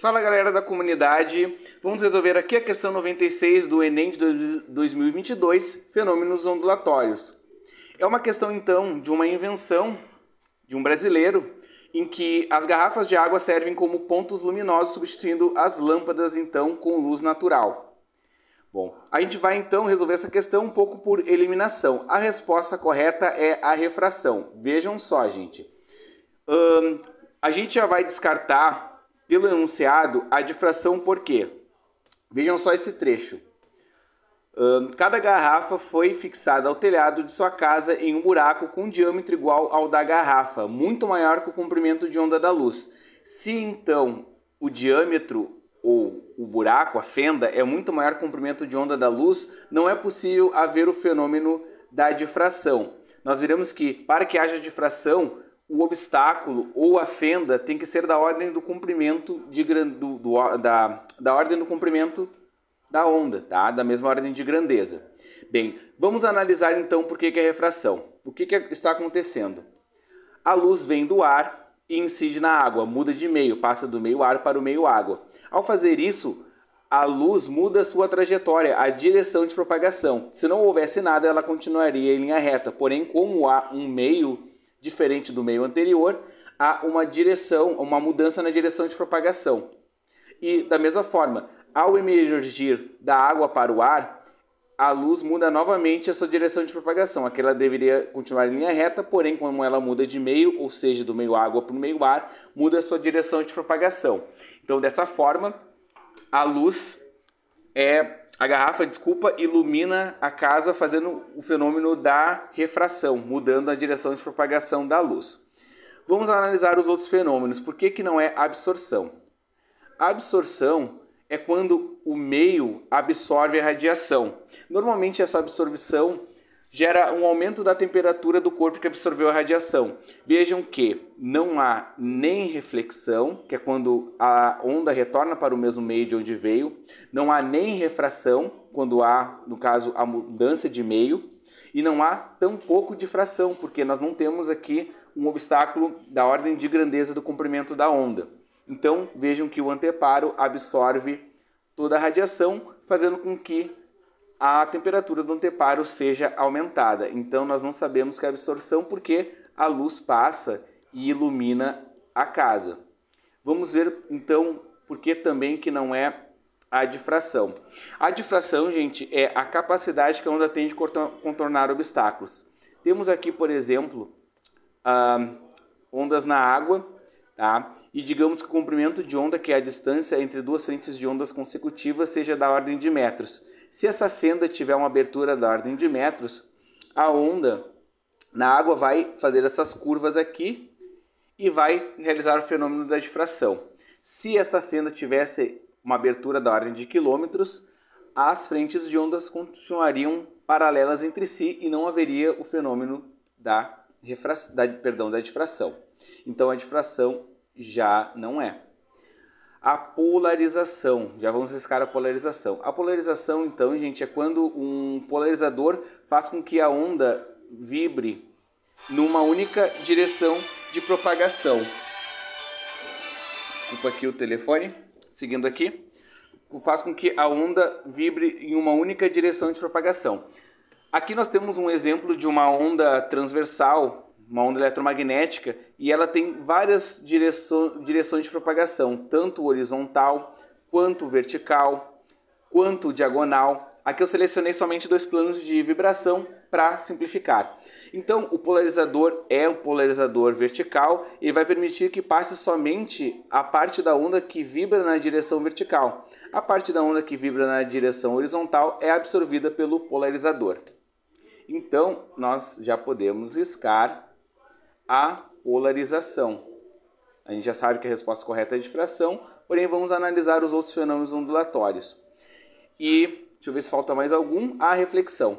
Fala galera da comunidade, vamos resolver aqui a questão 96 do Enem de 2022, fenômenos ondulatórios. É uma questão então de uma invenção de um brasileiro em que as garrafas de água servem como pontos luminosos substituindo as lâmpadas então com luz natural. Bom, a gente vai então resolver essa questão um pouco por eliminação. A resposta correta é a refração. Vejam só, gente. a gente já vai descartar pelo enunciado a difração por quê? Vejam só esse trecho. Cada garrafa foi fixada ao telhado de sua casa em um buraco com um diâmetro igual ao da garrafa, muito maior que o comprimento de onda da luz. Se então o diâmetro ou o buraco, a fenda, é muito maior que o comprimento de onda da luz, não é possível haver o fenômeno da difração. Nós veremos que, para que haja difração, o obstáculo ou a fenda tem que ser da ordem do comprimento de do, do, da, da ordem do comprimento da onda, tá? Da mesma ordem de grandeza. Bem, vamos analisar então por que, que é refração. O que, que é, está acontecendo? A luz vem do ar e incide na água, muda de meio, passa do meio ar para o meio água. Ao fazer isso, a luz muda sua trajetória, a direção de propagação. Se não houvesse nada, ela continuaria em linha reta. Porém, como há um meio diferente do meio anterior, há uma direção, uma mudança na direção de propagação. E da mesma forma, ao emergir da água para o ar, a luz muda novamente a sua direção de propagação. Aquela deveria continuar em linha reta, porém, como ela muda de meio, ou seja, do meio água para o meio ar, muda a sua direção de propagação. Então, dessa forma, a luz é a garrafa, desculpa, ilumina a casa fazendo o fenômeno da refração, mudando a direção de propagação da luz. Vamos analisar os outros fenômenos. Por que, que não é absorção? absorção é quando o meio absorve a radiação. Normalmente essa absorção gera um aumento da temperatura do corpo que absorveu a radiação. Vejam que não há nem reflexão, que é quando a onda retorna para o mesmo meio de onde veio, não há nem refração, quando há, no caso, a mudança de meio, e não há tão pouco difração, porque nós não temos aqui um obstáculo da ordem de grandeza do comprimento da onda. Então, vejam que o anteparo absorve toda a radiação, fazendo com que a temperatura do anteparo seja aumentada. Então nós não sabemos que é absorção porque a luz passa e ilumina a casa. Vamos ver então por que também que não é a difração. A difração, gente, é a capacidade que a onda tem de contornar obstáculos. Temos aqui, por exemplo, ah, ondas na água, tá? e digamos que o comprimento de onda, que é a distância entre duas frentes de ondas consecutivas, seja da ordem de metros. Se essa fenda tiver uma abertura da ordem de metros, a onda na água vai fazer essas curvas aqui e vai realizar o fenômeno da difração. Se essa fenda tivesse uma abertura da ordem de quilômetros, as frentes de ondas continuariam paralelas entre si e não haveria o fenômeno da, refra... da, perdão, da difração. Então a difração já não é a polarização. Já vamos riscar a polarização. A polarização, então, gente, é quando um polarizador faz com que a onda vibre numa única direção de propagação. Desculpa aqui o telefone. Seguindo aqui, faz com que a onda vibre em uma única direção de propagação. Aqui nós temos um exemplo de uma onda transversal uma onda eletromagnética e ela tem várias direções de propagação, tanto horizontal, quanto vertical, quanto diagonal. Aqui eu selecionei somente dois planos de vibração para simplificar. Então, o polarizador é um polarizador vertical e vai permitir que passe somente a parte da onda que vibra na direção vertical. A parte da onda que vibra na direção horizontal é absorvida pelo polarizador. Então, nós já podemos riscar a polarização. A gente já sabe que a resposta correta é difração, porém vamos analisar os outros fenômenos ondulatórios. E, deixa eu ver se falta mais algum, a reflexão.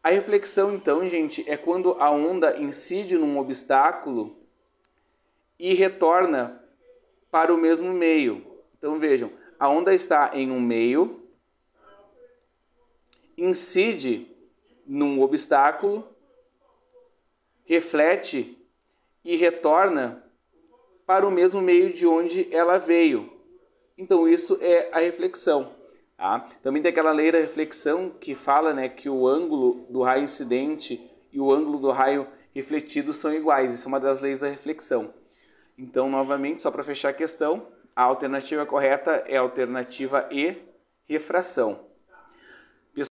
A reflexão, então, gente, é quando a onda incide num obstáculo e retorna para o mesmo meio. Então vejam, a onda está em um meio, incide num obstáculo reflete e retorna para o mesmo meio de onde ela veio. Então isso é a reflexão. Tá? Também tem aquela lei da reflexão que fala né, que o ângulo do raio incidente e o ângulo do raio refletido são iguais. Isso é uma das leis da reflexão. Então, novamente, só para fechar a questão, a alternativa correta é a alternativa E, refração.